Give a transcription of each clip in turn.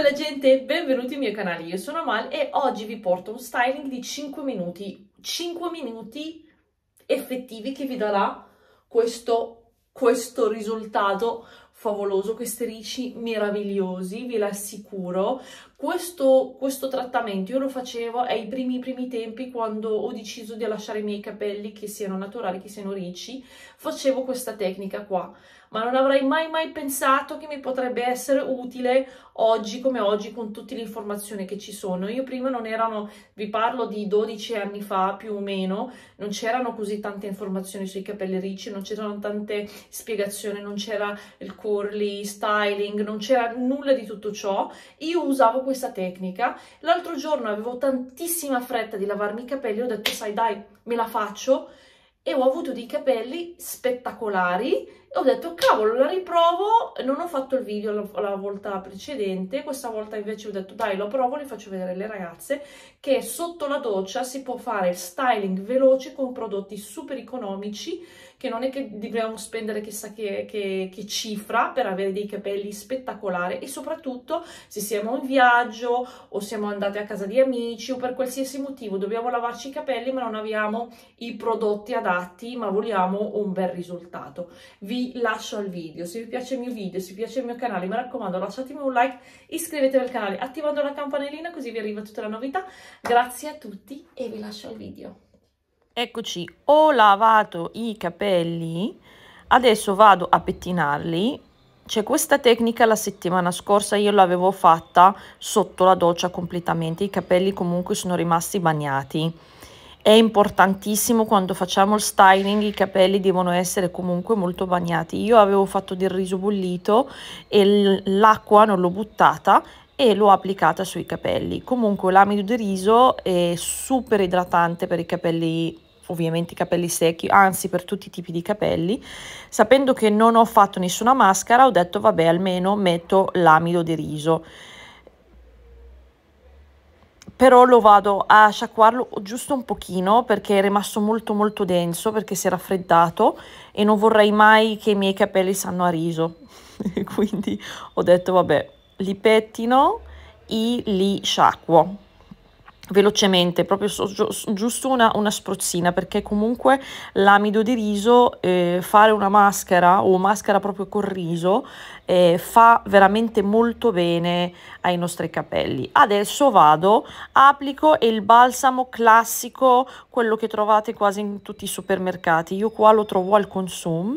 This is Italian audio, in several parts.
bella gente, benvenuti al mio canale, io sono Amal e oggi vi porto un styling di 5 minuti, 5 minuti effettivi che vi darà questo, questo risultato favoloso, questi ricci meravigliosi, vi l'assicuro. Questo, questo, trattamento io lo facevo ai primi, primi tempi quando ho deciso di lasciare i miei capelli che siano naturali, che siano ricci, facevo questa tecnica qua ma non avrei mai mai pensato che mi potrebbe essere utile oggi come oggi con tutte le informazioni che ci sono. Io prima non erano, vi parlo di 12 anni fa più o meno, non c'erano così tante informazioni sui capelli ricci, non c'erano tante spiegazioni, non c'era il curly, styling, non c'era nulla di tutto ciò. Io usavo questa tecnica. L'altro giorno avevo tantissima fretta di lavarmi i capelli, ho detto sai dai, me la faccio e ho avuto dei capelli spettacolari ho detto cavolo la riprovo non ho fatto il video la, la, volta precedente questa volta invece ho detto dai lo provo li faccio vedere le ragazze che sotto la doccia si può fare il styling veloce con prodotti super economici che non è che dobbiamo spendere chissà che, che, che cifra per avere dei capelli spettacolari e soprattutto se siamo in viaggio o siamo andate a casa di amici o per qualsiasi motivo dobbiamo lavarci i capelli ma non abbiamo i prodotti adatti ma vogliamo un bel risultato vi vi lascio al video. Se vi piace il mio video, se vi piace il mio canale, mi raccomando lasciatemi un like, iscrivetevi al canale attivando la campanellina così vi arriva tutta la novità. Grazie a tutti e vi lascio al video. Eccoci, ho lavato i capelli, adesso vado a pettinarli. C'è questa tecnica la settimana scorsa, io l'avevo fatta sotto la doccia completamente, i capelli comunque sono rimasti bagnati è importantissimo quando facciamo il styling i capelli devono essere comunque molto bagnati io avevo fatto del riso bollito e l'acqua non l'ho buttata e l'ho applicata sui capelli comunque l'amido di riso è super idratante per i capelli ovviamente i capelli secchi, anzi per tutti i tipi di capelli. Sapendo che non ho fatto nessuna maschera ho detto vabbè, almeno metto l'amido di riso però lo vado a sciacquarlo giusto un pochino perché è rimasto molto molto denso perché si è raffreddato e non vorrei mai che i miei capelli sanno a riso quindi ho detto vabbè li pettino e li sciacquo velocemente, proprio so, giusto una, una, spruzzina, perché comunque l'amido di riso, eh, fare una maschera o maschera proprio col riso, eh, fa veramente molto bene ai nostri capelli. Adesso vado, applico il balsamo classico, quello che trovate quasi in tutti i supermercati, io qua lo trovo al consumo,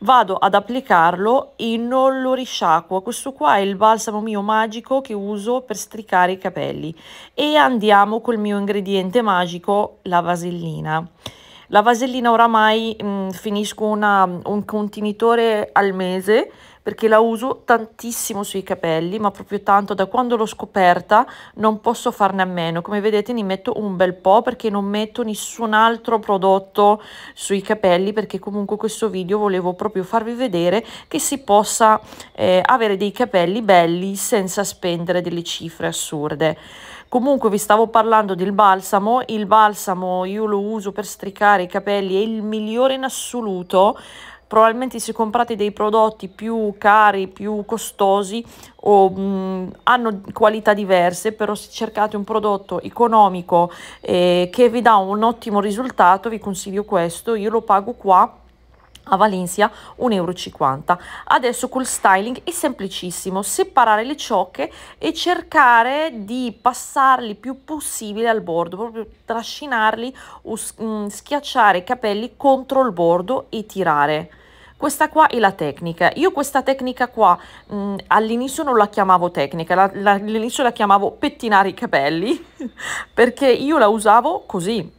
vado ad applicarlo e non lo risciacquo, questo qua è il balsamo mio magico che uso per stricare i capelli e andiamo chiudiamo col mio ingrediente magico, la vasellina. La vasellina oramai mh, finisco una, un contenitore al mese perché la uso tantissimo sui capelli, ma proprio tanto da quando l'ho scoperta non posso farne a meno. Come vedete ne metto un bel po' perché non metto nessun altro prodotto sui capelli perché comunque questo video volevo proprio farvi vedere che si possa eh, avere dei capelli belli senza spendere delle cifre assurde comunque vi stavo parlando del balsamo il balsamo io lo uso per stricare i capelli è il migliore in assoluto probabilmente se comprate dei prodotti più cari, più costosi o mh, hanno qualità diverse, però se cercate un prodotto economico eh, che vi dà un ottimo risultato, vi consiglio questo, io lo pago qua a Valencia 1,50 euro. Adesso col styling è semplicissimo, separare le ciocche e cercare di passarli più possibile al bordo, proprio trascinarli o mm, schiacciare i capelli contro il bordo e tirare. Questa qua è la tecnica. Io questa tecnica qua mm, all'inizio non la chiamavo tecnica, all'inizio la chiamavo pettinare i capelli perché io la usavo così,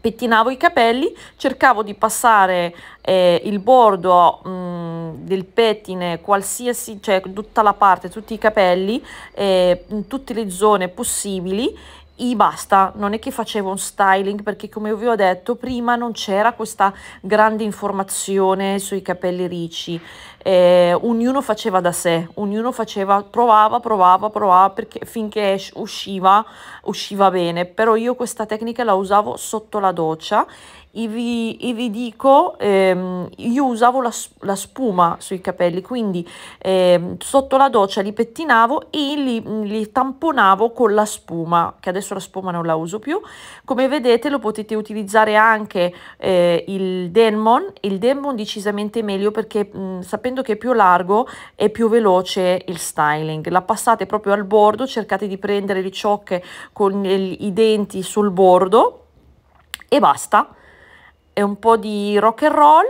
pettinavo i capelli, cercavo di passare eh, il bordo mh, mm, del pettine, qualsiasi, cioè tutta la parte, tutti i capelli, eh, in tutte le zone possibili e basta, non è che facevo un styling perché come vi ho detto prima non c'era questa grande informazione sui capelli ricci eh, ognuno faceva da sé, ognuno faceva, provava, provava, provava perché, finché usciva, usciva bene, però io questa tecnica la usavo sotto la doccia e vi, e vi, dico, ehm, io usavo la, la, spuma sui capelli, quindi ehm, sotto la doccia li pettinavo e li, li, tamponavo con la spuma, che adesso la spuma non la uso più. Come vedete lo potete utilizzare anche eh, il Denmon, il Denmon decisamente meglio perché mh, sapete sapendo che più largo e più veloce il styling. La passate proprio al bordo, cercate di prendere le ciocche con i denti sul bordo e basta. È un po' di rock and roll.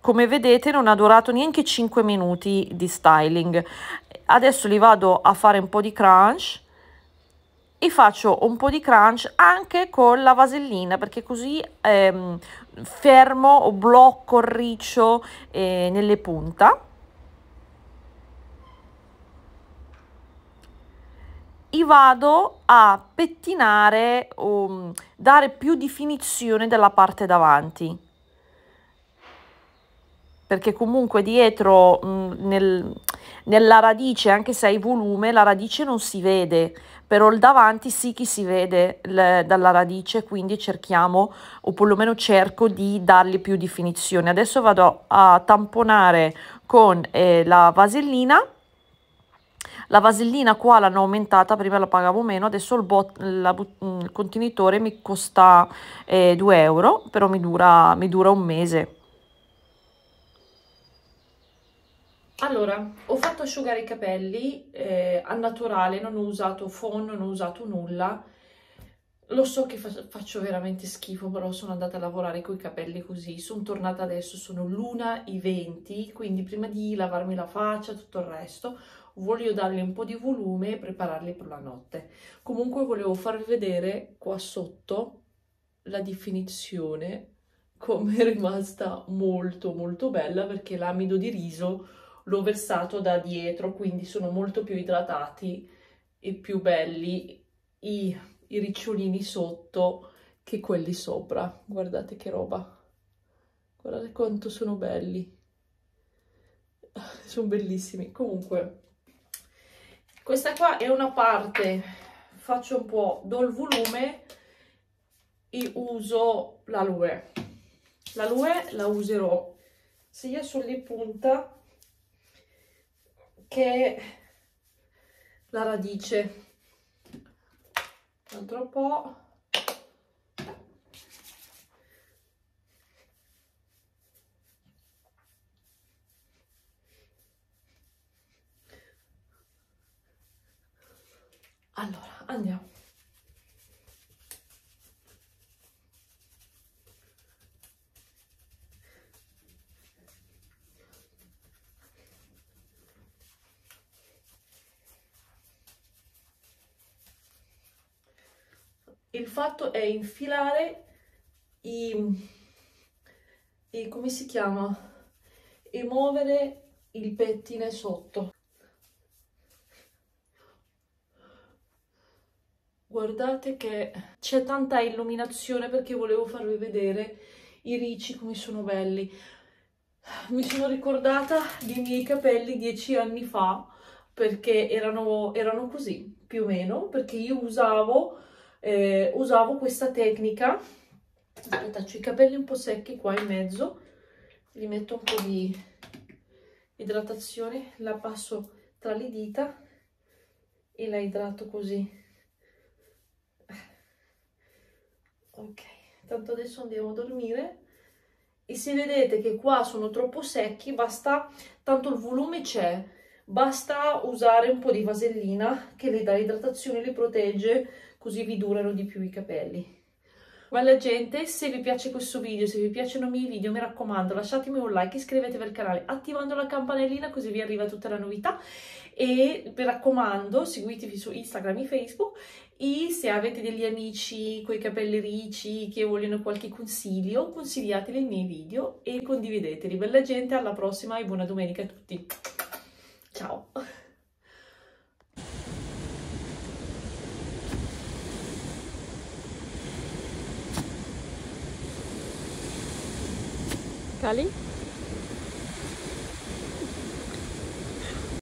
Come vedete non ha durato neanche 5 minuti di styling. Adesso li vado a fare un po' di crunch e faccio un po' di crunch anche con la vasellina perché così ehm, fermo o blocco il riccio eh, nelle punta. e vado a pettinare o um, dare più definizione della parte davanti perché comunque dietro mh, mm, nel, nella radice, anche se hai volume, la radice non si vede, però il davanti sì che si vede le, dalla radice, quindi cerchiamo, o perlomeno cerco di dargli più definizione. Adesso vado a tamponare con eh, la vasellina. La vasellina qua l'hanno aumentata, prima la pagavo meno, adesso il, bot, la, mm, il contenitore mi costa eh, 2 euro, però mi dura, mi dura un mese. Allora, ho fatto asciugare i capelli eh, al naturale, non ho usato phon, non ho usato nulla. Lo so che fa faccio veramente schifo, però sono andata a lavorare con i capelli così. Sono tornata adesso, sono l'una i 20, quindi prima di lavarmi la faccia, e tutto il resto, voglio dargli un po' di volume e prepararli per la notte. Comunque volevo farvi vedere qua sotto la definizione, come è rimasta molto molto bella, perché l'amido di riso l'ho versato da dietro, quindi sono molto più idratati e più belli i, i ricciolini sotto che quelli sopra. Guardate che roba. Guardate quanto sono belli. Ah, sono bellissimi. Comunque, questa qua è una parte, faccio un po', do il volume e uso la lue. La lue la userò sia sulle punta che la radice un altro po' allora andiamo il fatto è infilare i, i come si chiama? E muovere il pettine sotto. Guardate che c'è tanta illuminazione perché volevo farvi vedere i ricci come sono belli. Mi sono ricordata dei miei capelli dieci anni fa perché erano, erano così, più o meno, perché io usavo eh, usavo questa tecnica aspetta ho i capelli un po' secchi qua in mezzo li metto un po' di idratazione la passo tra le dita e la idrato così ok tanto adesso andiamo a dormire e se vedete che qua sono troppo secchi basta tanto il volume c'è basta usare un po' di vasellina che le dà idratazione le protegge così vi durano di più i capelli. Bella gente, se vi piace questo video, se vi piacciono i miei video, mi raccomando lasciatemi un like, iscrivetevi al canale attivando la campanellina così vi arriva tutta la novità e mi raccomando seguitemi su Instagram e Facebook e se avete degli amici con i capelli ricci che vogliono qualche consiglio, consigliateli i miei video e condivideteli. Bella gente, alla prossima e buona domenica a tutti. Ciao! Kali.